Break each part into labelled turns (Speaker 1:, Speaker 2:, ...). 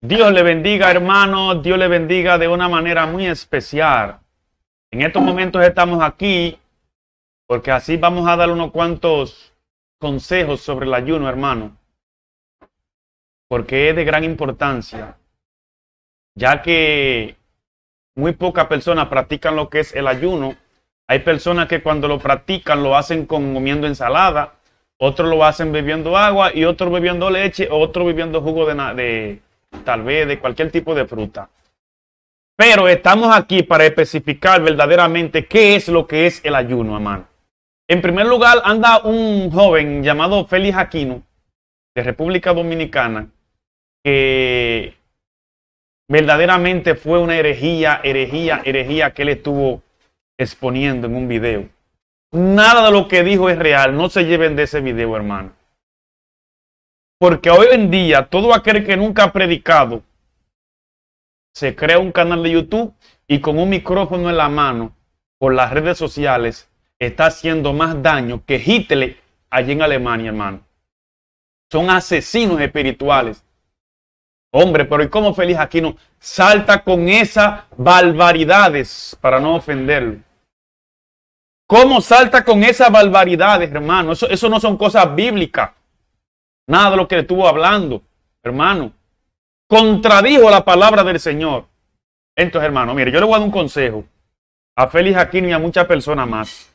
Speaker 1: Dios le bendiga, hermano. Dios le bendiga de una manera muy especial. En estos momentos estamos aquí porque así vamos a dar unos cuantos consejos sobre el ayuno, hermano. Porque es de gran importancia, ya que muy pocas personas practican lo que es el ayuno. Hay personas que cuando lo practican lo hacen comiendo ensalada, otros lo hacen bebiendo agua y otros bebiendo leche, otros bebiendo jugo de, de tal vez de cualquier tipo de fruta. Pero estamos aquí para especificar verdaderamente qué es lo que es el ayuno, hermano. En primer lugar, anda un joven llamado Félix Aquino, de República Dominicana, que verdaderamente fue una herejía, herejía, herejía que él estuvo exponiendo en un video. Nada de lo que dijo es real. No se lleven de ese video, hermano. Porque hoy en día todo aquel que nunca ha predicado se crea un canal de YouTube y con un micrófono en la mano por las redes sociales está haciendo más daño que Hitler allí en Alemania, hermano. Son asesinos espirituales. Hombre, pero ¿y cómo Feliz Aquino salta con esas barbaridades para no ofenderlo? ¿Cómo salta con esas barbaridades, hermano? Eso, eso no son cosas bíblicas. Nada de lo que estuvo hablando, hermano. Contradijo la palabra del Señor. Entonces, hermano, mire, yo le voy a dar un consejo a Félix Aquino y a muchas personas más.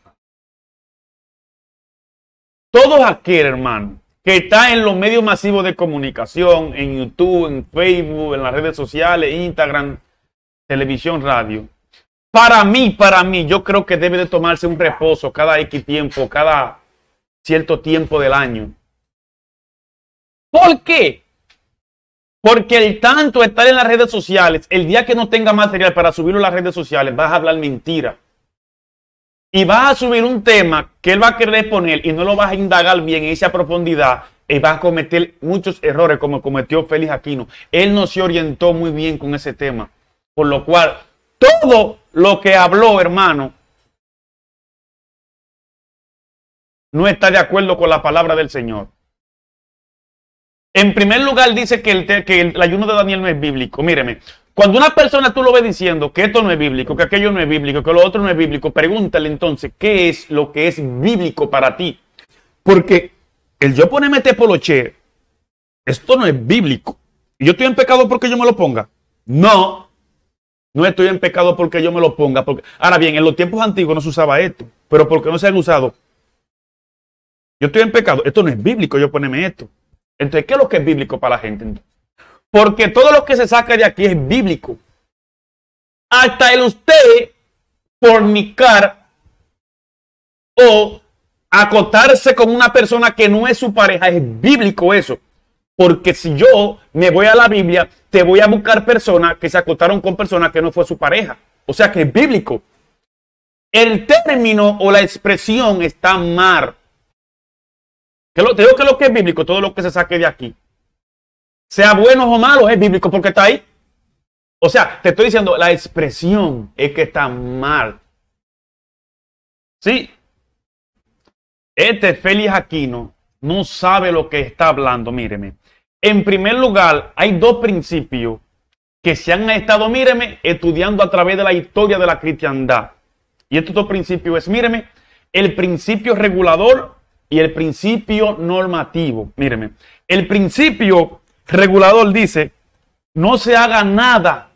Speaker 1: Todos aquel, hermano, que está en los medios masivos de comunicación, en YouTube, en Facebook, en las redes sociales, Instagram, televisión, radio. Para mí, para mí, yo creo que debe de tomarse un reposo cada X tiempo, cada cierto tiempo del año. ¿Por qué? Porque el tanto estar en las redes sociales, el día que no tenga material para subirlo a las redes sociales, vas a hablar mentira. Y vas a subir un tema que él va a querer poner y no lo vas a indagar bien en esa profundidad y vas a cometer muchos errores como cometió Félix Aquino. Él no se orientó muy bien con ese tema. Por lo cual, todo lo que habló, hermano, no está de acuerdo con la palabra del Señor. En primer lugar, dice que el, ayuno de Daniel no es bíblico. Míreme, cuando una persona tú lo ves diciendo que esto no es bíblico, que aquello no es bíblico, que lo otro no es bíblico, pregúntale entonces qué es lo que es bíblico para ti. Porque el yo ponerme este poloche, esto no es bíblico. ¿Y yo estoy en pecado porque yo me lo ponga? No. No estoy en pecado porque yo me lo ponga. Porque... Ahora bien, en los tiempos antiguos no se usaba esto. Pero porque no se han usado? Yo estoy en pecado. Esto no es bíblico yo ponerme esto. Entonces, ¿qué es lo que es bíblico para la gente? Porque todo lo que se saca de aquí es bíblico. Hasta el usted fornicar o acotarse con una persona que no es su pareja, es bíblico eso. Porque si yo me voy a la Biblia, te voy a buscar personas que se acotaron con personas que no fue su pareja. O sea que es bíblico. El término o la expresión está mal que lo, te digo que lo que es bíblico, todo lo que se saque de aquí, sea bueno o malo, es bíblico porque está ahí. O sea, te estoy diciendo, la expresión es que está mal. Sí. Este Félix Aquino no sabe lo que está hablando, míreme. En primer lugar, hay dos principios que se han estado, míreme, estudiando a través de la historia de la cristiandad. Y estos dos principios es, míreme, el principio regulador y el principio normativo. Míreme, el principio regulador dice, no se haga nada.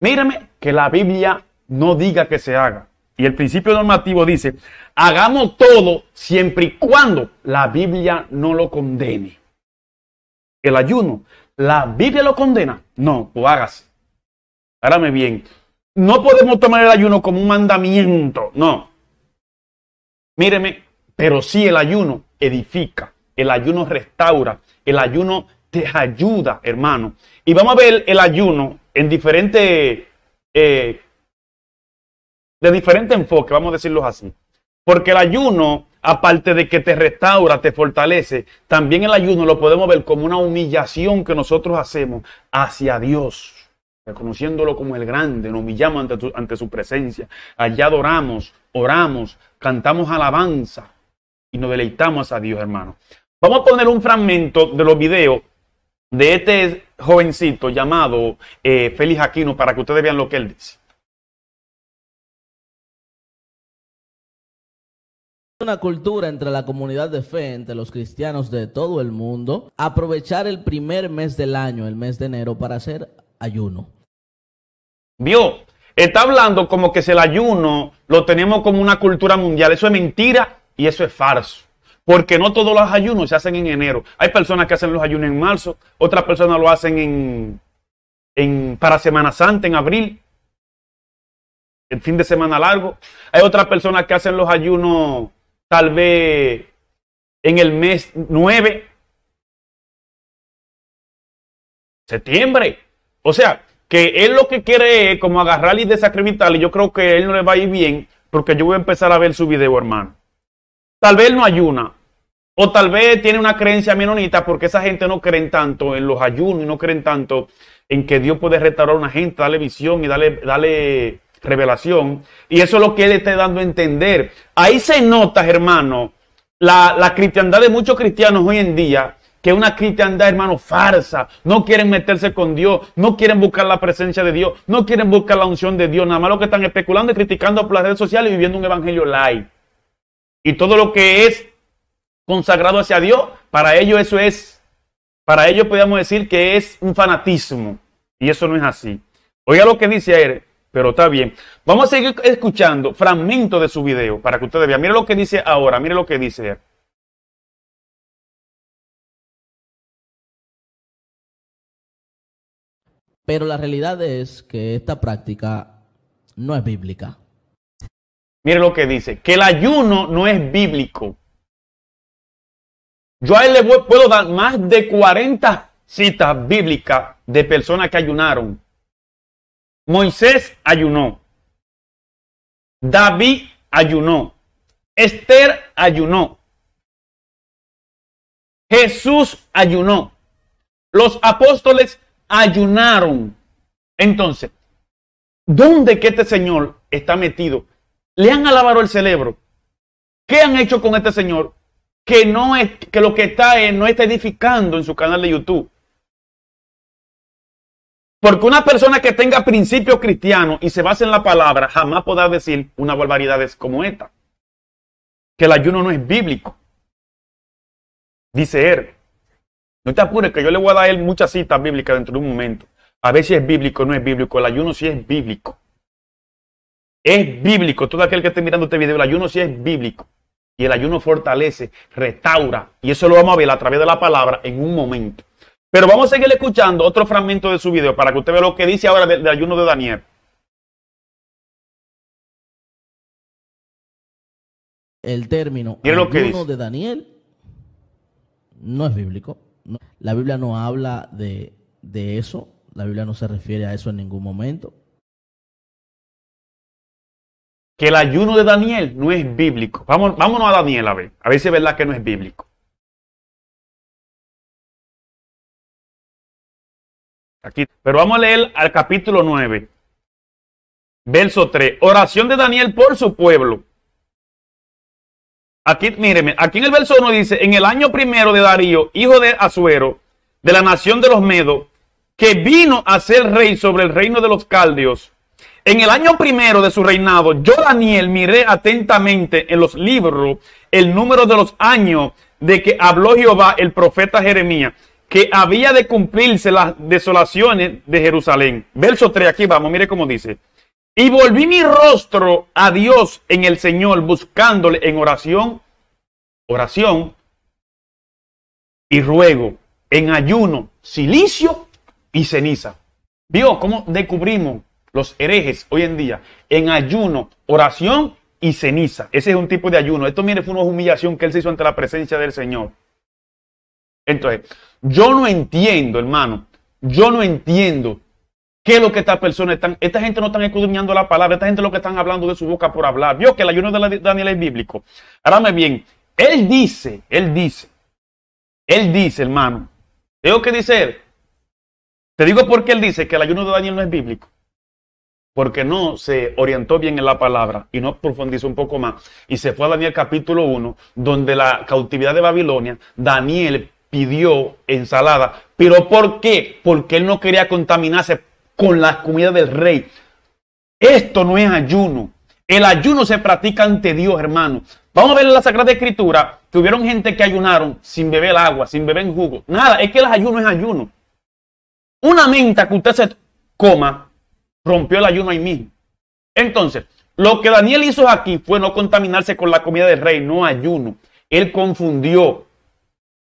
Speaker 1: Míreme, que la Biblia no diga que se haga. Y el principio normativo dice, hagamos todo siempre y cuando la Biblia no lo condene. El ayuno, ¿la Biblia lo condena? No, lo hagas. Hágame bien. No podemos tomar el ayuno como un mandamiento, no. Míreme, pero sí el ayuno edifica, el ayuno restaura, el ayuno te ayuda, hermano. Y vamos a ver el ayuno en diferente, eh, de diferente enfoque, vamos a decirlo así. Porque el ayuno, aparte de que te restaura, te fortalece, también el ayuno lo podemos ver como una humillación que nosotros hacemos hacia Dios reconociéndolo como el grande, nos humillamos ante, ante su presencia. Allá adoramos, oramos, cantamos alabanza, y nos deleitamos a Dios, hermano. Vamos a poner un fragmento de los videos de este jovencito llamado eh, Félix Aquino para que ustedes vean lo que él dice.
Speaker 2: una cultura entre la comunidad de
Speaker 1: fe, entre los cristianos de todo el mundo, aprovechar el primer mes del año, el mes de enero, para hacer ayuno. Vio, está hablando como que si el ayuno lo tenemos como una cultura mundial. Eso es mentira y eso es falso. Porque no todos los ayunos se hacen en enero. Hay personas que hacen los ayunos en marzo, otras personas lo hacen en, para Semana Santa, en abril, el fin de semana largo. Hay otras personas que hacen los ayunos tal vez en el mes 9, septiembre. O sea, que él lo que quiere es como agarrar y desacreditar. Y yo creo que él no le va a ir bien porque yo voy a empezar a ver su video, hermano. Tal vez no ayuna. O tal vez tiene una creencia menonita porque esa gente no creen tanto en los ayunos y no creen tanto en que Dios puede restaurar a una gente, darle visión y darle, darle revelación. Y eso es lo que él está dando a entender. Ahí se nota, hermano, la, la cristiandad de muchos cristianos hoy en día, que es una cristiandad, hermano, farsa. No quieren meterse con Dios, no quieren buscar la presencia de Dios, no quieren buscar la unción de Dios. Nada más lo que están especulando y criticando por las redes sociales y viviendo un evangelio light. Y todo lo que es consagrado hacia Dios, para ellos eso es, para ellos podríamos decir que es un fanatismo. Y eso no es así. Oiga lo que dice él, pero está bien. Vamos a seguir escuchando fragmentos de su video para que ustedes vean. Mire lo que dice ahora, mire lo que dice.
Speaker 2: Pero la realidad es que esta práctica no es bíblica.
Speaker 1: Miren lo que dice, que el ayuno no es bíblico. Yo a él le puedo dar más de 40 citas bíblicas de personas que ayunaron. Moisés ayunó. David ayunó. Esther ayunó. Jesús ayunó. Los apóstoles ayunaron. Entonces, ¿dónde que este Señor está metido? Le han alabado el cerebro. ¿Qué han hecho con este señor? Que, no es, que lo que está es, no está edificando en su canal de YouTube. Porque una persona que tenga principios cristianos y se base en la palabra jamás podrá decir una barbaridades como esta. Que el ayuno no es bíblico. Dice él. No te apures, que yo le voy a dar él muchas citas bíblicas dentro de un momento. A ver si es bíblico o no es bíblico. El ayuno sí es bíblico. Es bíblico. Todo aquel que esté mirando este video, el ayuno sí es bíblico. Y el ayuno fortalece, restaura. Y eso lo vamos a ver a través de la palabra en un momento. Pero vamos a seguir escuchando otro fragmento de su video para que usted vea lo que dice ahora del, ayuno de Daniel.
Speaker 2: El término ayuno de Daniel no es bíblico. La Biblia no habla de, de eso. La Biblia no se refiere a eso en ningún momento
Speaker 1: que el ayuno de Daniel no es bíblico. Vamos, vámonos a Daniel a ver, a ver si es verdad que no es bíblico. Aquí, pero vamos a leer al capítulo 9, verso 3. Oración de Daniel por su pueblo. Aquí, míreme, aquí en el verso 1 dice, en el año primero de Darío, hijo de Azuero, de la nación de los Medos, que vino a ser rey sobre el reino de los Caldeos, en el año primero de su reinado, yo Daniel miré atentamente en los libros el número de los años de que habló Jehová el profeta Jeremías, que había de cumplirse las desolaciones de Jerusalén. Verso 3, aquí vamos, mire cómo dice. Y volví mi rostro a Dios en el Señor, buscándole en oración, oración y ruego, en ayuno, silicio y ceniza. Vio cómo descubrimos los herejes hoy en día, en ayuno, oración y ceniza. Ese es un tipo de ayuno. Esto, mire, fue una humillación que él se hizo ante la presencia del Señor. Entonces, yo no entiendo, hermano, yo no entiendo qué es lo que estas personas están, esta gente no están escudriñando la palabra, esta gente lo que están hablando de su boca por hablar. Vio que el ayuno de Daniel es bíblico. Ahora bien, él dice, él dice, él dice, hermano, tengo que decir, te digo por qué él dice que el ayuno de Daniel no es bíblico porque no se orientó bien en la palabra y no profundizó un poco más. Y se fue a Daniel capítulo 1, donde la cautividad de Babilonia, Daniel pidió ensalada. ¿Pero por qué? Porque él no quería contaminarse con la comida del rey. Esto no es ayuno. El ayuno se practica ante Dios, hermano. Vamos a ver en la Sagrada Escritura tuvieron gente que ayunaron sin beber agua, sin beber jugo. Nada, es que el ayuno es ayuno. Una menta que usted se coma rompió el ayuno ahí mismo. Entonces, lo que Daniel hizo aquí fue no contaminarse con la comida del rey, no ayuno. Él confundió.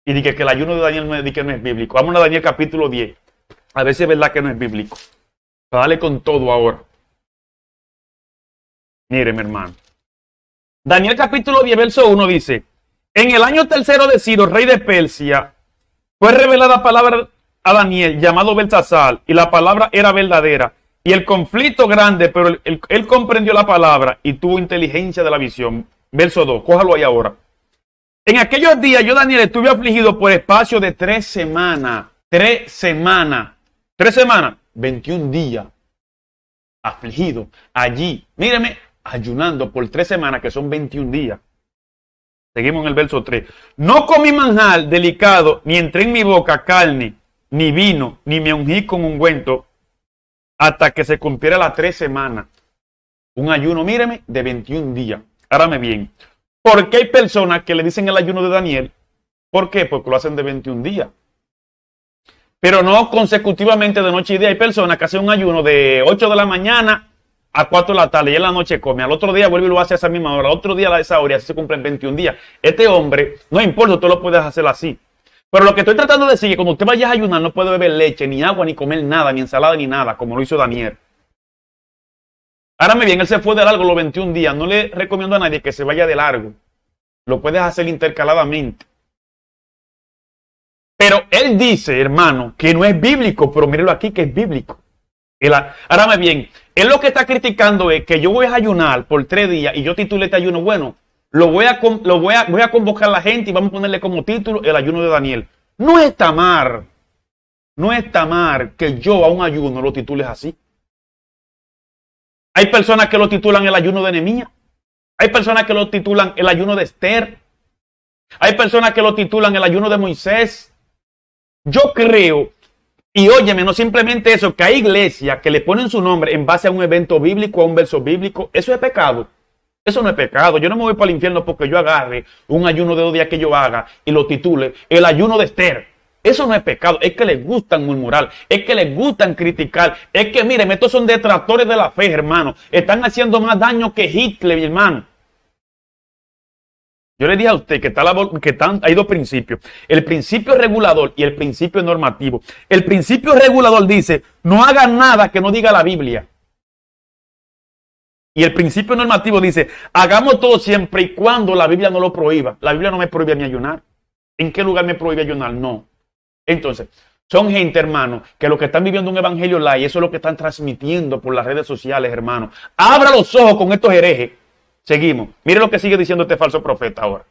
Speaker 1: Y dije que el ayuno de Daniel no es, bíblico. Vamos a Daniel capítulo 10. A ver si es verdad que no es bíblico. Dale con todo ahora. Mire, mi hermano. Daniel capítulo 10, verso 1 dice, en el año tercero de Ciro, rey de Persia, fue revelada palabra a Daniel, llamado Belsasal, y la palabra era verdadera, y el conflicto grande, pero él, comprendió la palabra y tuvo inteligencia de la visión. Verso 2, cójalo ahí ahora. En aquellos días yo, Daniel, estuve afligido por espacio de tres semanas. Tres semanas. Tres semanas. 21 días. Afligido. Allí. Míreme, ayunando por tres semanas, que son 21 días. Seguimos en el verso 3. No comí manjar delicado, ni entré en mi boca carne, ni vino, ni me ungí con ungüento hasta que se cumpliera las tres semanas. Un ayuno, míreme, de 21 días. Árame bien. ¿Por qué hay personas que le dicen el ayuno de Daniel? ¿Por qué? Porque lo hacen de 21 días. Pero no consecutivamente de noche y día. Hay personas que hacen un ayuno de 8 de la mañana a 4 de la tarde y en la noche come. Al otro día vuelve y lo hace a esa misma hora. Al otro día a esa hora y así se cumplen 21 días. Este hombre, no importa, tú lo puedes hacer así. Pero lo que estoy tratando de decir es que cuando usted vaya a ayunar no puede beber leche, ni agua, ni comer nada, ni ensalada, ni nada, como lo hizo Daniel. Ahora bien, él se fue de largo los 21 días. No le recomiendo a nadie que se vaya de largo. Lo puedes hacer intercaladamente. Pero él dice, hermano, que no es bíblico, pero mírelo aquí que es bíblico. Él, bien, él lo que está criticando es que yo voy a ayunar por tres días y yo titulé este ayuno, bueno, lo voy a, lo voy a, convocar a la gente y vamos a ponerle como título el ayuno de Daniel. No está mal, no está mal que yo a un ayuno lo titules así. Hay personas que lo titulan el ayuno de Nemía. Hay personas que lo titulan el ayuno de Esther. Hay personas que lo titulan el ayuno de Moisés. Yo creo, y óyeme, no simplemente eso, que hay iglesias que le ponen su nombre en base a un evento bíblico, a un verso bíblico. Eso es pecado. Eso no es pecado. Yo no me voy para el infierno porque yo agarre un ayuno de dos días que yo haga y lo titule el ayuno de Esther. Eso no es pecado. Es que les gustan murmurar. Es que les gustan criticar. Es que, miren, estos son detractores de la fe, hermano. Están haciendo más daño que Hitler, mi hermano. Yo le dije a usted que, está que están, hay dos principios, el principio regulador y el principio normativo. El principio regulador dice, no haga nada que no diga la Biblia. Y el principio normativo dice, hagamos todo siempre y cuando la Biblia no lo prohíba. La Biblia no me prohíbe mí ayunar. ¿En qué lugar me prohíbe ayunar? No. Entonces, son gente, hermano, que lo que están viviendo un evangelio live, eso es lo que están transmitiendo por las redes sociales, hermano. Abra los ojos con estos herejes. Seguimos. Mire lo que sigue diciendo este falso profeta ahora.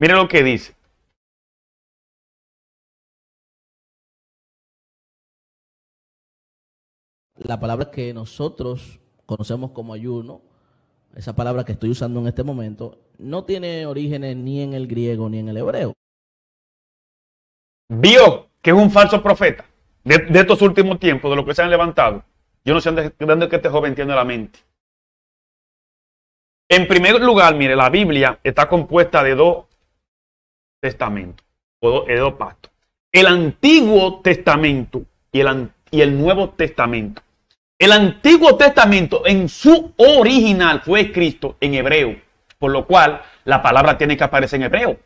Speaker 2: Mire lo que dice.
Speaker 1: la palabra que nosotros conocemos como ayuno, esa palabra que estoy usando en este momento, no tiene orígenes ni en el griego ni en el hebreo. Vio que es un falso profeta de, estos últimos tiempos, de lo que se han levantado. Yo no sé dónde, que este joven tiene la mente. En primer lugar, mire, la Biblia está compuesta de dos testamentos, o de dos pactos. El Antiguo Testamento y el Nuevo Testamento. El Antiguo Testamento en su original fue escrito en hebreo, por lo cual la palabra tiene que aparecer en hebreo.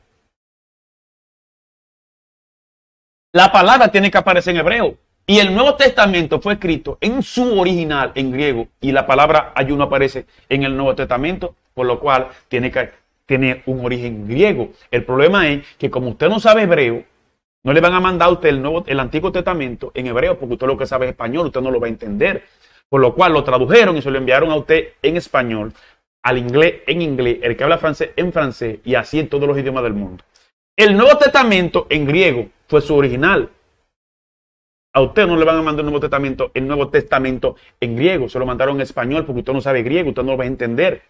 Speaker 1: La palabra tiene que aparecer en hebreo. Y el Nuevo Testamento fue escrito en su original en griego y la palabra ayuno aparece en el Nuevo Testamento, por lo cual tiene que tener un origen griego. El problema es que como usted no sabe hebreo, no le van a mandar a usted el, nuevo, el Antiguo Testamento en hebreo, porque usted lo que sabe es español, usted no lo va a entender. Por lo cual lo tradujeron y se lo enviaron a usted en español, al inglés en inglés, el que habla francés en francés y así en todos los idiomas del mundo. El Nuevo Testamento en griego fue su original. A usted no le van a mandar el Nuevo Testamento, el Nuevo Testamento en griego, se lo mandaron en español porque usted no sabe griego, usted no lo va a entender.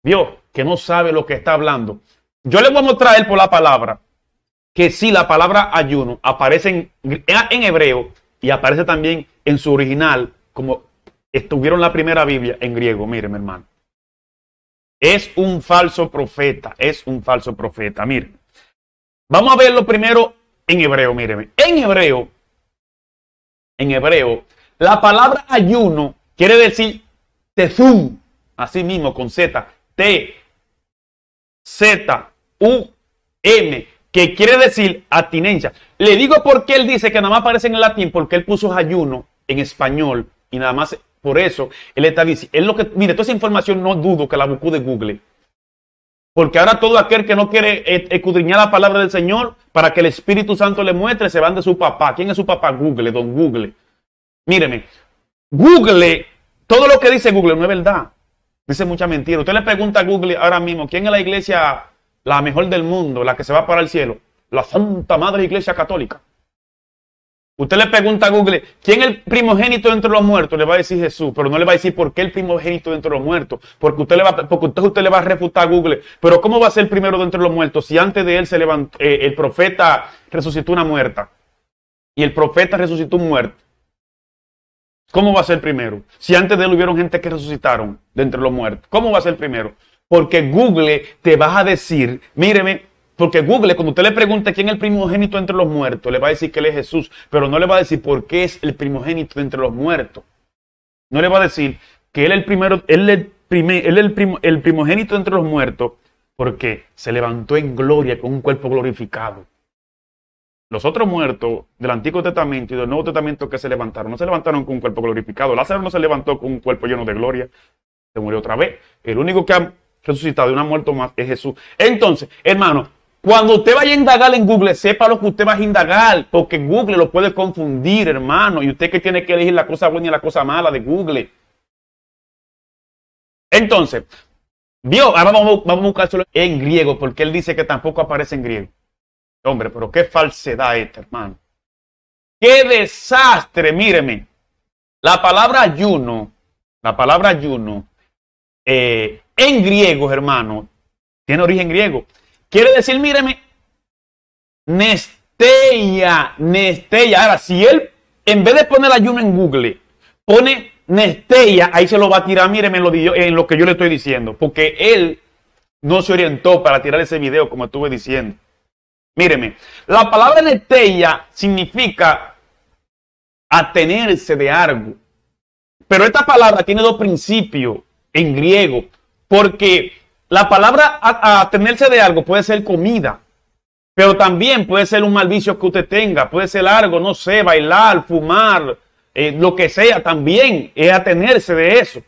Speaker 1: Dios, que no sabe lo que está hablando. Yo le voy a mostrar él por la palabra que si la palabra ayuno aparece en, hebreo y aparece también en su original, como estuvieron la primera Biblia en griego, mire mi hermano. Es un falso profeta, es un falso profeta, mire. Vamos a verlo primero en hebreo, míreme. En hebreo, en hebreo, la palabra ayuno quiere decir tezum, así mismo con Z, T, Z, U, M, que quiere decir atinencia. Le digo por qué él dice que nada más aparece en el latín, porque él puso ayuno en español y nada más por eso él está diciendo, lo que, mire, toda esa información no dudo que la buscó de Google. Porque ahora todo aquel que no quiere e, escudriñar la palabra del Señor para que el Espíritu Santo le muestre, se van de su papá. ¿Quién es su papá? Google, don Google. Míreme, Google, todo lo que dice Google no es verdad. Dice mucha mentira. Usted le pregunta a Google ahora mismo, ¿quién es la iglesia la mejor del mundo, la que se va para el cielo, la Santa Madre Iglesia Católica. Usted le pregunta a Google, ¿quién es el primogénito entre los muertos? Le va a decir Jesús, pero no le va a decir por qué el primogénito entre los muertos, porque usted le va, porque usted, le va a refutar a Google, pero ¿cómo va a ser el primero de entre los muertos si antes de él se levantó, eh, el profeta resucitó una muerta y el profeta resucitó un muerto? ¿Cómo va a ser primero? Si antes de él hubieron gente que resucitaron de entre los muertos, ¿cómo va a ser primero? porque Google te va a decir, míreme, porque Google, cuando usted le pregunta quién es el primogénito entre los muertos, le va a decir que él es Jesús, pero no le va a decir por qué es el primogénito entre los muertos. No le va a decir que él es el primero, él el, primer, el, primogénito entre los muertos, porque se levantó en gloria con un cuerpo glorificado. Los otros muertos del Antiguo Testamento y del Nuevo Testamento que se levantaron, no se levantaron con un cuerpo glorificado. Lázaro no se levantó con un cuerpo lleno de gloria, se murió otra vez. El único que resucitado de una ha muerto más es Jesús. Entonces, hermano, cuando usted vaya a indagar en Google, sepa lo que usted va a indagar, porque Google lo puede confundir, hermano. Y usted que tiene que elegir la cosa buena y la cosa mala de Google. Entonces, Dios, ahora vamos, vamos a buscarlo en griego, porque él dice que tampoco aparece en griego. Hombre, pero qué falsedad esta, hermano. Qué desastre, míreme. La palabra ayuno, la palabra ayuno, eh, en griego, hermano, tiene origen griego. Quiere decir, míreme, Nestella, Nesteya. Ahora, si él, en vez de poner ayuno en Google, pone Nestella, ahí se lo va a tirar, míreme en lo, en lo que yo le estoy diciendo, porque él no se orientó para tirar ese video, como estuve diciendo. Míreme, la palabra Nestella significa atenerse de algo. Pero esta palabra tiene dos principios en griego. Porque la palabra atenerse de algo puede ser comida, pero también puede ser un mal vicio que usted tenga, puede ser algo, no sé, bailar, fumar, eh, lo que sea, también es atenerse de eso.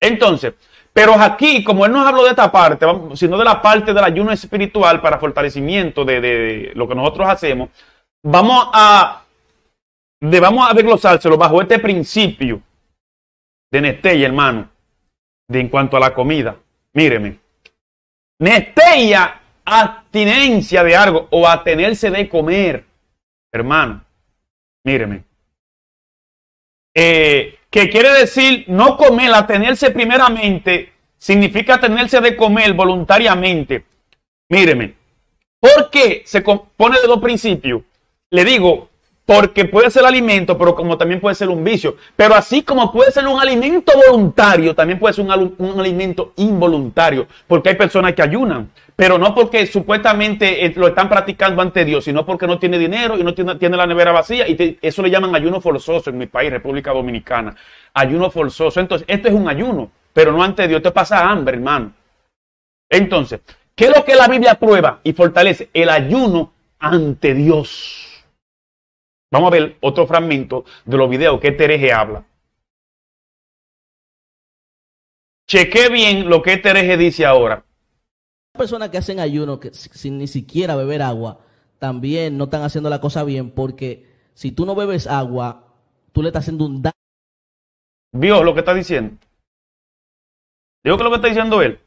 Speaker 1: Entonces, pero aquí, como él nos habló de esta parte, sino de la parte del ayuno espiritual para fortalecimiento de, lo que nosotros hacemos, vamos a, vamos a desglosárselo bajo este principio de Nestella, hermano de en cuanto a la comida. Míreme. Nesteia, abstinencia de algo o atenerse de comer. Hermano, míreme. Eh, ¿Qué quiere decir no comer, atenerse primeramente, significa atenerse de comer voluntariamente. Míreme. ¿Por qué se compone de dos principios? Le digo, porque puede ser alimento, pero como también puede ser un vicio. Pero así como puede ser un alimento voluntario, también puede ser un, alimento involuntario, porque hay personas que ayunan, pero no porque supuestamente eh, lo están practicando ante Dios, sino porque no tiene dinero y no tiene, la nevera vacía, y eso le llaman ayuno forzoso en mi país, República Dominicana. Ayuno forzoso. Entonces, esto es un ayuno, pero no ante Dios. Te pasa hambre, hermano. Entonces, ¿qué es lo que la Biblia prueba y fortalece? El ayuno ante Dios. Vamos a ver otro fragmento de los videos que
Speaker 2: este habla. Cheque bien lo que
Speaker 1: este dice ahora. Personas que hacen ayuno que sin ni siquiera beber agua, también no están haciendo la cosa bien porque si tú no bebes agua, tú le estás haciendo un daño. ¿Vio lo que está diciendo? Digo que lo que está diciendo él,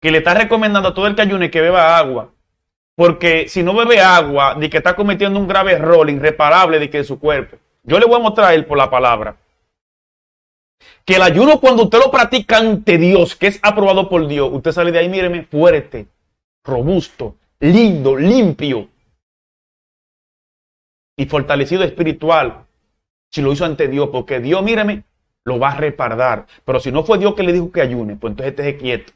Speaker 1: que le está recomendando a todo el que ayune que beba agua porque si no bebe agua, de que está cometiendo un grave error irreparable de que su cuerpo. Yo le voy a mostrar él por la palabra. Que el ayuno cuando usted lo practica ante Dios, que es aprobado por Dios, usted sale de ahí, míreme, fuerte, robusto, lindo, limpio y fortalecido espiritual. Si lo hizo ante Dios, porque Dios, míreme, lo va a repardar. Pero si no fue Dios que le dijo que ayune, pues entonces esté quieto.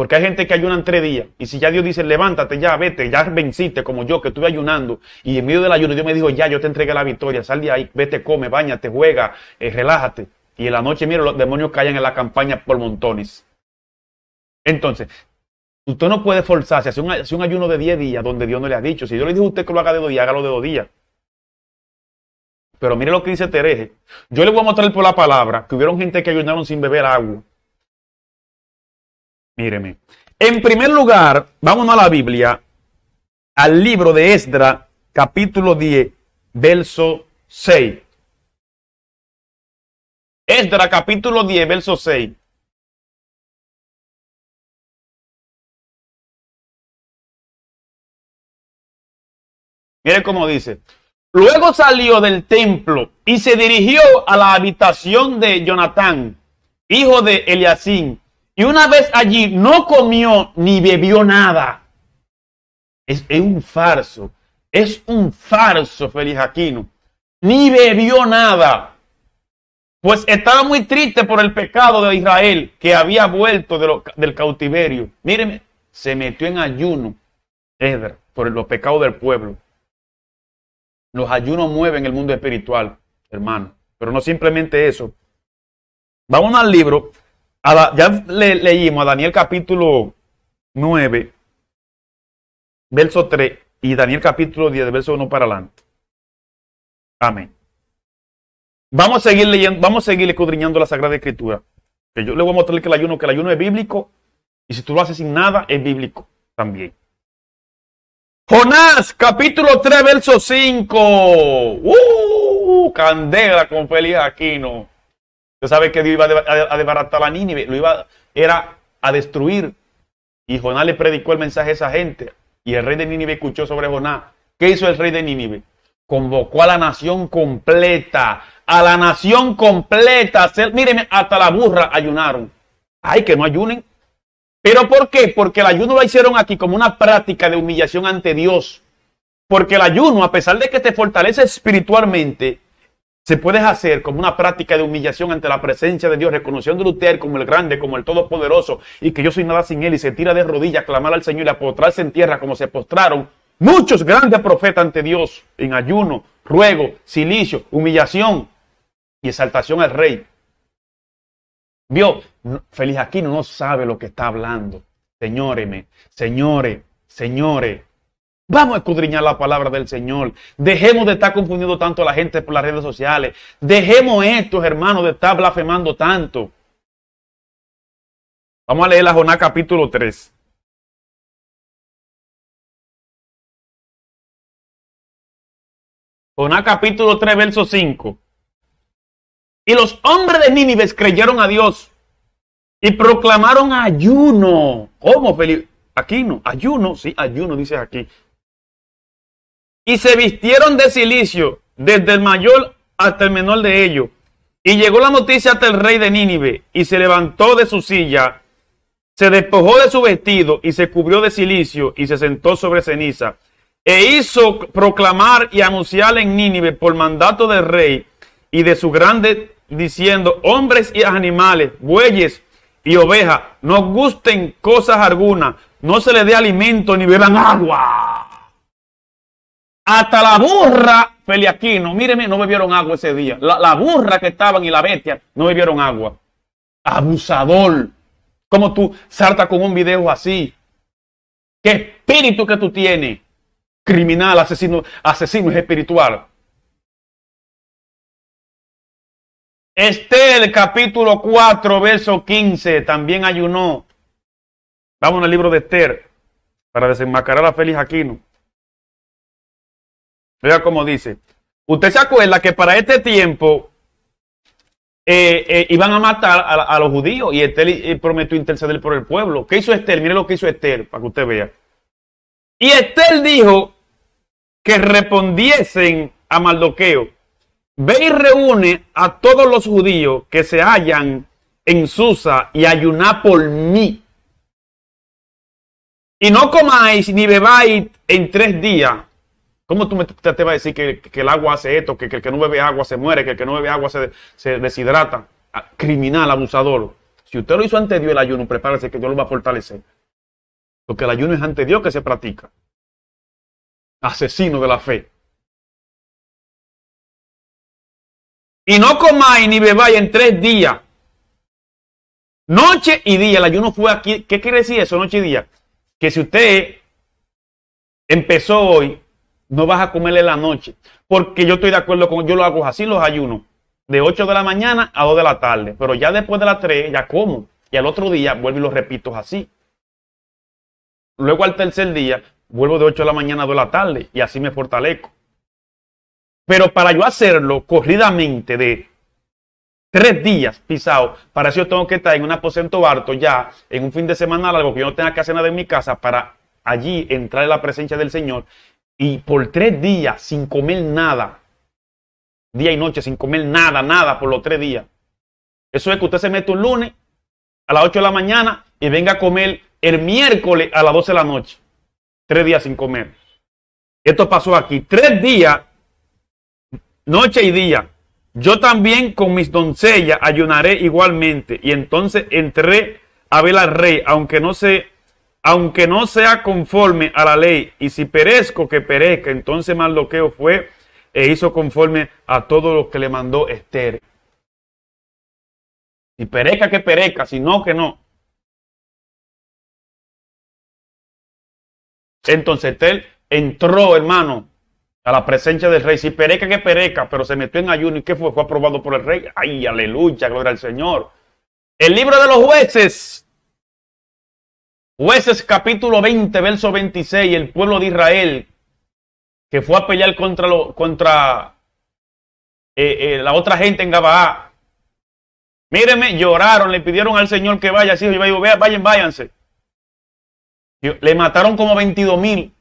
Speaker 1: Porque hay gente que ayunan tres días. Y si ya Dios dice, levántate ya, vete, ya venciste, como yo, que estuve ayunando. Y en medio del ayuno Dios me dijo, ya, yo te entregué la victoria, sal de ahí, vete, come, bañate, juega, eh, relájate. Y en la noche, mira, los demonios callan en la campaña por montones. Entonces, usted no puede forzarse a un, ayuno de diez días donde Dios no le ha dicho. Si yo le dije a usted que lo haga de dos días, hágalo de dos días. Pero mire lo que dice Tereje. Yo le voy a mostrar por la palabra que hubieron gente que ayunaron sin beber agua. Míreme. En primer lugar, vámonos a la Biblia, al libro de Esdra, capítulo 10, verso 6. Esdra, capítulo 10, verso 6. Mire cómo dice. Luego salió del templo y se dirigió a la habitación de Jonatán, hijo de Eliasín, y una vez allí no comió ni bebió nada. Es, un farso. Es un farso, Feliz Aquino. Ni bebió nada. Pues estaba muy triste por el pecado de Israel que había vuelto de del cautiverio. Míreme, se metió en ayuno, por los pecados del pueblo. Los ayunos mueven el mundo espiritual, hermano. Pero no simplemente eso. Vamos al libro ya le, leímos a Daniel capítulo 9, verso 3, y Daniel capítulo 10, verso 1 para adelante. Amén. Vamos a seguir leyendo, vamos a seguir escudriñando la Sagrada Escritura. Que yo le voy a mostrar que el ayuno, que el ayuno es bíblico, y si tú lo haces sin nada, es bíblico también. Jonás, capítulo 3, verso 5. ¡Uh! Candela con Feliz Aquino. Usted sabe que Dios iba a desbaratar a Nínive, lo iba era a destruir. Y Jonás le predicó el mensaje a esa gente. Y el rey de Nínive escuchó sobre Jonás. ¿Qué hizo el rey de Nínive? Convocó a la nación completa. A la nación completa. Míreme, hasta la burra ayunaron. Ay, que no ayunen. ¿Pero por qué? Porque el ayuno lo hicieron aquí como una práctica de humillación ante Dios. Porque el ayuno, a pesar de que te fortalece espiritualmente, se puede hacer como una práctica de humillación ante la presencia de Dios, reconociendo a usted como el grande, como el todopoderoso, y que yo soy nada sin él, y se tira de rodillas a clamar al Señor y a postrarse en tierra como se postraron muchos grandes profetas ante Dios, en ayuno, ruego, silicio, humillación y exaltación al rey. Vio, Feliz Aquino no sabe lo que está hablando. Señóreme, señores, señores, Vamos a escudriñar la palabra del Señor. Dejemos de estar confundiendo tanto a la gente por las redes sociales. Dejemos estos hermanos de estar blasfemando tanto. Vamos a leer la Jonás capítulo 3.
Speaker 2: Jonás capítulo 3, verso
Speaker 1: 5. Y los hombres de Nínive creyeron a Dios y proclamaron ayuno. ¿Cómo, Felipe? Aquí no, ayuno, sí, ayuno, dice aquí y se vistieron de silicio desde el mayor hasta el menor de ellos. Y llegó la noticia hasta el rey de Nínive, y se levantó de su silla, se despojó de su vestido, y se cubrió de silicio y se sentó sobre ceniza. E hizo proclamar y anunciar en Nínive por mandato del rey y de su grande, diciendo, hombres y animales, bueyes y ovejas, no gusten cosas algunas, no se les dé alimento ni beban agua hasta la burra, Feliaquino, míreme, no bebieron agua ese día. La, burra que estaban y la bestia no bebieron agua. Abusador. ¿Cómo tú saltas con un video así? ¿Qué espíritu que tú tienes? Criminal, asesino, asesino es espiritual. Esther, capítulo 4, verso 15, también ayunó. Vamos al libro de Esther para desenmascarar a Félix Aquino. Vea cómo dice. Usted se acuerda que para este tiempo eh, eh, iban a matar a, los judíos y Estel eh, prometió interceder por el pueblo. ¿Qué hizo Estel? Mire lo que hizo Estel, para que usted vea. Y Estel dijo que respondiesen a Maldoqueo: Ve y reúne a todos los judíos que se hallan en Susa y ayuná por mí. Y no comáis ni bebáis en tres días, ¿Cómo tú te, vas a decir que, el agua hace esto, que, el que no bebe agua se muere, que el que no bebe agua se, se deshidrata? Ah, criminal, abusador. Si usted lo hizo ante Dios el ayuno, prepárese que Dios lo va a fortalecer. Porque el ayuno es ante Dios que se practica.
Speaker 2: Asesino de la fe.
Speaker 1: Y no comáis ni bebáis en tres días. Noche y día. El ayuno fue aquí. ¿Qué quiere decir eso, noche y día? Que si usted empezó hoy no vas a comerle la noche. Porque yo estoy de acuerdo con, yo lo hago así, los ayunos, de 8 de la mañana a 2 de la tarde. Pero ya después de las 3 ya como. Y al otro día vuelvo y lo repito así. Luego al tercer día vuelvo de 8 de la mañana a 2 de la tarde y así me fortalezco. Pero para yo hacerlo corridamente de tres días pisado, para eso yo tengo que estar en un aposento harto ya, en un fin de semana largo, que yo no tenga que hacer nada en mi casa para allí entrar en la presencia del Señor y por tres días sin comer nada, día y noche sin comer nada, nada por los tres días. Eso es que usted se mete un lunes a las 8 de la mañana y venga a comer el miércoles a las 12 de la noche. Tres días sin comer. Esto pasó aquí. Tres días, noche y día. Yo también con mis doncellas ayunaré igualmente. Y entonces entré a ver al rey, aunque no se aunque no sea conforme a la ley, y si perezco, que perezca. Entonces Mardoqueo fue e hizo conforme a todo lo que le mandó Esther. Si perezca, que perezca, si
Speaker 2: no, que no. Entonces
Speaker 1: Esther entró, hermano, a la presencia del rey. Si perezca, que perezca, pero se metió en ayuno. ¿Y qué fue? Fue aprobado por el rey. ¡Ay, aleluya! Gloria al Señor. El libro de los jueces Jueces capítulo 20, verso 26, el pueblo de Israel que fue a pelear contra, lo, contra eh, eh, la otra gente en Gabaá. Míreme, lloraron, le pidieron al Señor que vaya, así, yo digo, vayan, váyanse. Le mataron como 22 mil.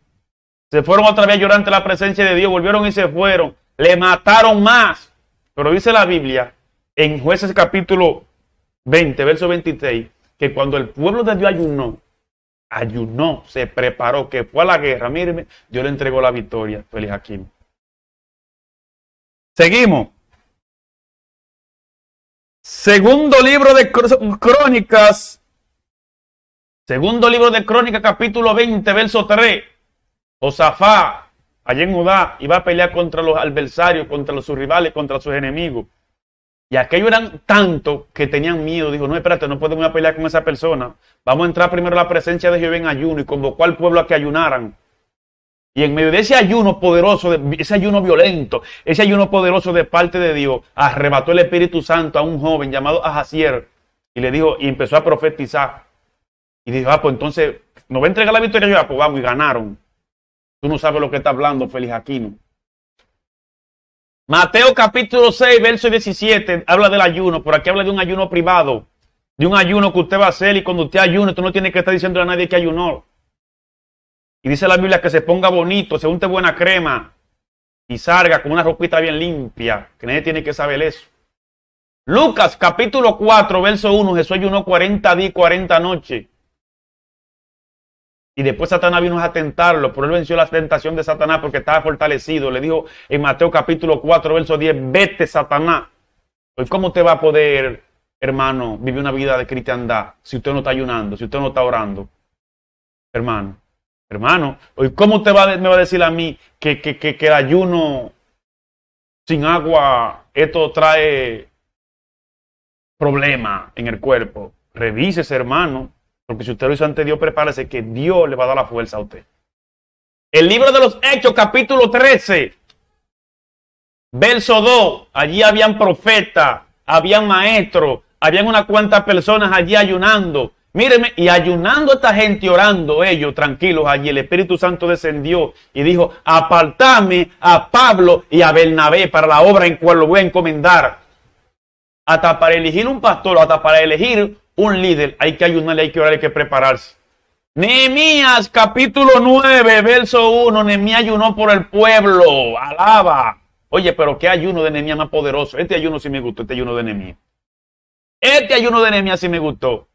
Speaker 1: Se fueron otra vez llorando la presencia de Dios, volvieron y se fueron. Le mataron más. Pero dice la Biblia en jueces capítulo 20, verso 26. que cuando el pueblo de Dios ayunó, ayunó, se preparó, que fue a la guerra. Míreme, Dios le entregó la victoria, Feliz Aquino. Seguimos. Segundo libro de Crónicas. Segundo libro de Crónicas, capítulo 20, verso 3. Josafá, allá en Judá, iba a pelear contra los adversarios, contra los, sus rivales, contra sus enemigos. Y aquellos eran tanto que tenían miedo. Dijo, no, espérate, no podemos ir a pelear con esa persona. Vamos a entrar primero a la presencia de Jehová en ayuno y convocó al pueblo a que ayunaran. Y en medio de ese ayuno poderoso, ese ayuno violento, ese ayuno poderoso de parte de Dios, arrebató el Espíritu Santo a un joven llamado Ajacier y le dijo, y empezó a profetizar. Y dijo, ah, pues entonces, nos va a entregar la victoria, yo, ah, pues vamos, y ganaron. Tú no sabes lo que está hablando, Feliz Aquino. Mateo capítulo 6, verso 17, habla del ayuno, por aquí habla de un ayuno privado, de un ayuno que usted va a hacer y cuando usted ayune, tú no tienes que estar diciendo a nadie que ayunó. Y dice la Biblia que se ponga bonito, se unte buena crema y salga con una ropita bien limpia, que nadie tiene que saber eso. Lucas capítulo 4, verso 1, Jesús ayunó 40 días y 40 noches. Y después Satanás vino a tentarlo, pero él venció la tentación de Satanás porque estaba fortalecido. Le dijo en Mateo capítulo 4, verso 10, vete Satanás. Hoy pues, ¿Cómo te va a poder, hermano, vivir una vida de cristiandad si usted no está ayunando, si usted no está orando? Hermano, hermano, hoy pues, ¿cómo te va, me va a decir a mí que, que, que, el ayuno sin agua, esto trae problema en el cuerpo? revises hermano. Porque si usted lo hizo ante Dios, prepárese que Dios le va a dar la fuerza a usted. El libro de los Hechos, capítulo 13, verso 2. Allí habían profetas, habían maestros, habían unas cuantas personas allí ayunando. Míreme, y ayunando esta gente, orando ellos, tranquilos allí, el Espíritu Santo descendió y dijo, apartame a Pablo y a Bernabé para la obra en cual lo voy a encomendar. Hasta para elegir un pastor, hasta para elegir un líder, hay que ayunarle, hay que orar, hay que prepararse. Nehemías capítulo 9, verso 1, Nehemías ayunó por el pueblo, alaba. Oye, pero qué ayuno de Nehemías más poderoso. Este ayuno sí me gustó, este ayuno de Nehemías. Este ayuno de Nehemías sí me gustó.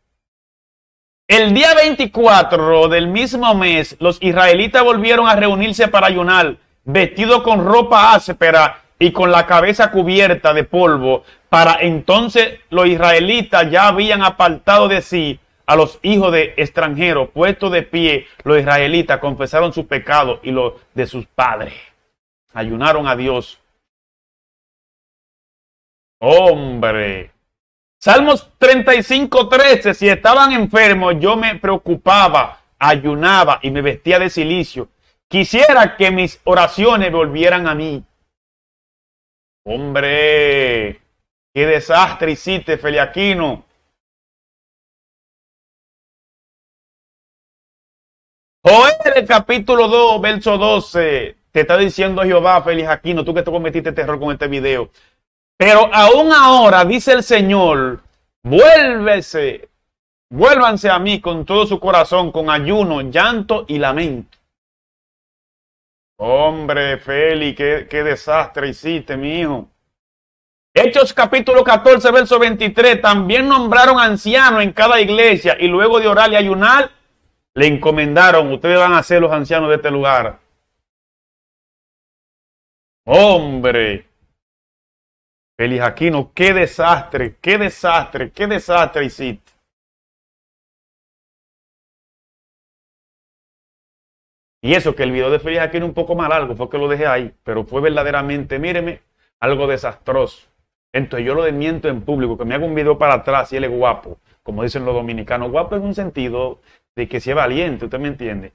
Speaker 1: El día 24 del mismo mes, los israelitas volvieron a reunirse para ayunar, vestidos con ropa áspera y con la cabeza cubierta de polvo, para entonces los israelitas ya habían apartado de sí a los hijos de extranjeros, Puesto de pie, los israelitas confesaron su pecado y los de sus padres. Ayunaron a Dios. Hombre. Salmos 35, 13. Si estaban enfermos, yo me preocupaba, ayunaba y me vestía de silicio. Quisiera que mis oraciones volvieran a mí. Hombre. Qué desastre hiciste, Feliaquino. Joel, el capítulo 2, verso 12. Te está diciendo Jehová, Feli Aquino, tú que te cometiste terror con este video. Pero aún ahora, dice el Señor, vuélvese, vuélvanse a mí con todo su corazón, con ayuno, llanto y lamento. Hombre, Feli, qué, qué desastre hiciste, mi hijo. Hechos capítulo 14, verso 23, también nombraron ancianos en cada iglesia y luego de orar y ayunar, le encomendaron, ustedes van a ser los ancianos de este lugar. Hombre, Feliz Aquino, qué desastre, qué desastre, qué desastre hiciste. Y eso que el video de Feliz Aquino un poco más largo, fue que lo dejé ahí, pero fue verdaderamente, míreme, algo desastroso. Entonces yo lo desmiento en público, que me haga un video para atrás y él es guapo, como dicen los dominicanos. Guapo en un sentido de que si es valiente, usted me entiende.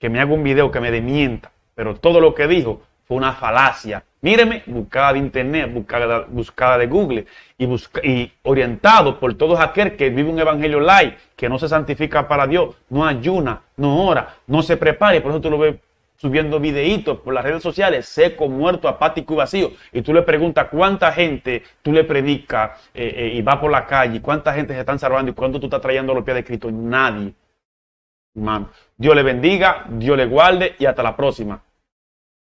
Speaker 1: Que me haga un video que me desmienta, pero todo lo que dijo fue una falacia. Míreme, buscada de internet, buscada, de Google y, y orientado por todos aquel que vive un evangelio light, que no se santifica para Dios, no ayuna, no ora, no se prepara y por eso tú lo ves subiendo videitos por las redes sociales, seco, muerto, apático y vacío. Y tú le preguntas cuánta gente tú le predicas eh, eh, y va por la calle, cuánta gente se están salvando y cuánto tú estás trayendo los pies de Cristo. Nadie. Dios le bendiga, Dios le guarde
Speaker 2: y hasta la próxima.